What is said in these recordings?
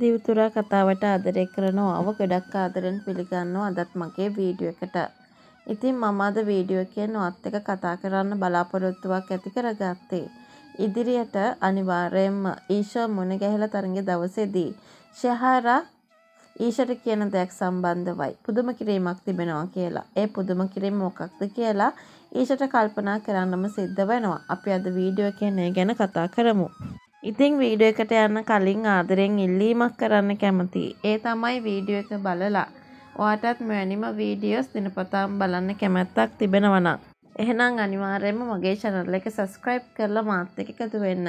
දිවතුරා කතාවට ආදරය කරනවාව ගොඩක් ආදරෙන් පිළිගන්නවා අදත් මගේ වීඩියෝ එකට. ඉතින් මම අද වීඩියෝ එකේ නොත් එක කතා කරන්න බලාපොරොත්තුවක් ඇති කරගත්තේ. ඉදිරියට අනිවාර්යයෙන්ම ඊෂා මුණ ගැහිලා තරඟේ දවසේදී ෂහාරා ඊෂට කියන දෙයක් සම්බන්ධවයි පුදුම කිරීමක් තිබෙනවා කියලා. ඒ පුදුම කිරීම මොකක්ද කියලා ඊෂට කල්පනා කරන්නම සිද්ධ වෙනවා. අපි අද වීඩියෝ එකේ ගැන කතා කරමු. ඉතිං වීඩියෝ එකට යන්න කලින් ආදරෙන් ඉල්ලීමක් කරන්න කැමතියි. ඒ තමයි වීඩියෝ එක බලලා. ඔයාටත් මෙවැනිම වීඩියෝස් දිනපතාම බලන්න කැමැත්තක් තිබෙනවනම්. එහෙනම් අනිවාර්යයෙන්ම මගේ channel එක subscribe කරලා මාත් එක්ක එකතු වෙන්න.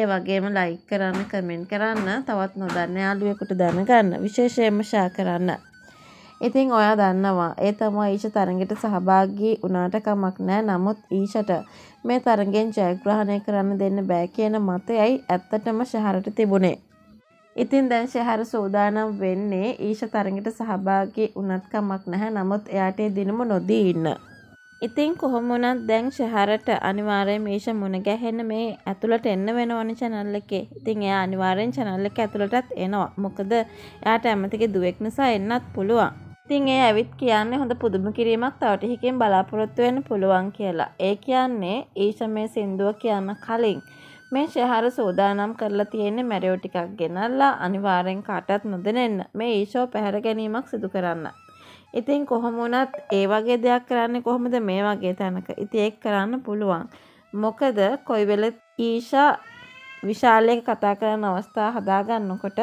ඒ වගේම like කරන්න, comment කරන්න, තවත් නොදන්න යාළුවෙකුට දැනගන්න, විශේෂයෙන්ම share කරන්න. ඉතින් ඔයා දන්නවා ඒ තමා ඊෂ තරගෙට සහභාගී වුණාට කමක් නෑ නමුත් ඊෂට මේ තරගෙන් ජයග්‍රහණය කරන්න දෙන්න බෑ කියන මතයයි ඇත්තටම ශහරට තිබුණේ. ඉතින් දැන් ශහර සෝදානම් වෙන්නේ ඊෂ තරගෙට සහභාගී වුණත් කමක් නැහැ නමුත් එයාට දිනම නොදී ඉන්න. ඉතින් කොහොම වුණත් දැන් ශහරට අනිවාර්යයෙන් ඊෂ මුණ ගැහෙන්න මේ ඇතුළට එන්න වෙනවනේ channel එකේ. ඉතින් එයා අනිවාර්යෙන් channel එක ඇතුළටත් එනවා. මොකද එයාට ඇමතිගේ දුවෙක් නිසා එන්නත් පුළුවන්. ඉතින් ඒ ඇවිත් කියන්නේ හොඳ පුදුම කිරීමක් තව ටිකකින් බලාපොරොත්තු වෙන්න පුළුවන් කියලා. ඒ කියන්නේ ඊශමේ සින්දුව කියන කලින් මේ ශහර සෝදානම් කරලා තියෙන්නේ මැරියෝ ටිකක් ගෙනල්ලා අනිවාර්යෙන් කාටවත් නොදෙනෙන්න මේ ඊශෝ පැහැර ගැනීමක් සිදු කරන්න. ඉතින් කොහොම වුණත් ඒ වගේ දෙයක් කරන්නේ කොහොමද මේ වගේ තැනක? ඉතින් ඒක කරන්න පුළුවන්. මොකද කොයි වෙලෙත් ඊෂා විශාලයක කතා කරන අවස්ථා හදාගන්නකොට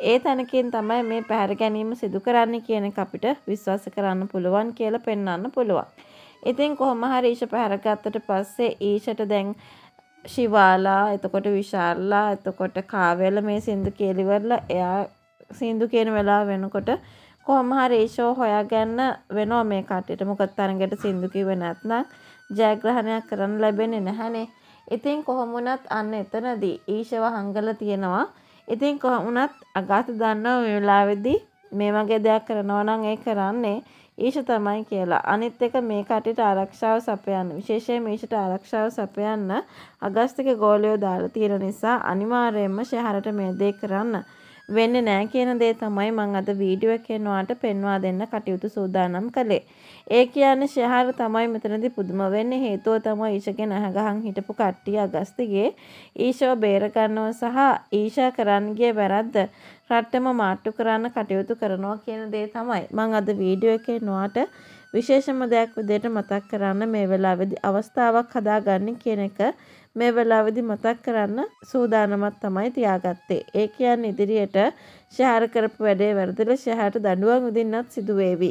ඒ තැනකින් තමයි මේ පැහැර ගැනීම සිදු කරන්නේ කියන එක අපිට විශ්වාස කරන්න පුළුවන් කියලා පෙන්වන්න පුළුවන්. ඉතින් කොහොම හරි ඊෂ පැහැර ගත්තට පස්සේ ඊෂට දැන් ශිවාලා, එතකොට විශාල්ලා, එතකොට කාව්‍යල මේ සින්දු කියලා එයා සින්දු කියන වෙලාව වෙනකොට කොහොම හරි ඊෂෝ හොයාගන්න වෙනවා මේ කට්ටියට. මොකද තරඟයට සින්දු කිව්වේ නැත්නම් ජයග්‍රහණයක් කරන්න ලැබෙන්නේ නැහනේ. ඉතින් කොහොම වුණත් අන්න එතනදී ඊෂව හංගලා තියෙනවා. ඉතින් කොහොමුණත් අගාත දන්නවා මේ වෙලාවේදී මේ වගේ දෙයක් කරනවා නම් ඒ කරන්නේ ඊෂ තමයි කියලා. අනිත් එක මේ කටට ආරක්ෂාව සපයන්න. විශේෂයෙන් ඊෂට ආරක්ෂාව සපයන්න අගස්තික ගෝලියෝ දාලා තියෙන නිසා අනිවාර්යයෙන්ම ෂෙහරට මේ දේ කරන්න. වෙන්නේ නැහැ කියන දේ තමයි මම අද වීඩියෝ එකෙන් ඔයාලට පෙන්වා දෙන්න කටයුතු සූදානම් කළේ. ඒ කියන්නේ ශහාර තමයි මෙතනදී පුදුම වෙන්නේ හේතුව තමයි ඊෂාගේ නැහගහන් හිටපු කට්ටිය අගස්තිගේ ඊෂාව බේර ගන්නව සහ ඊෂා කරන්ගේ වැරද්ද රට්ටම මාට්ටු කරන්න කටයුතු කරනවා කියන දේ තමයි මම අද වීඩියෝ එකෙන් ඔයාලට විශේෂම දෙයක් විදිහට මතක් කරන්න මේ වෙලාවේදී අවස්ථාවක් හදාගන්න කියන එක මේ වෙලාවේදී මතක් කරන්න සූදානමක් තමයි තියාගත්තේ. ඒ කියන්නේ ඉදිරියට ෂෙයාර් කරපු වැඩේ වැරදිලා ෂෙයාට දඬුවම් විඳින්නත් සිදු වේවි.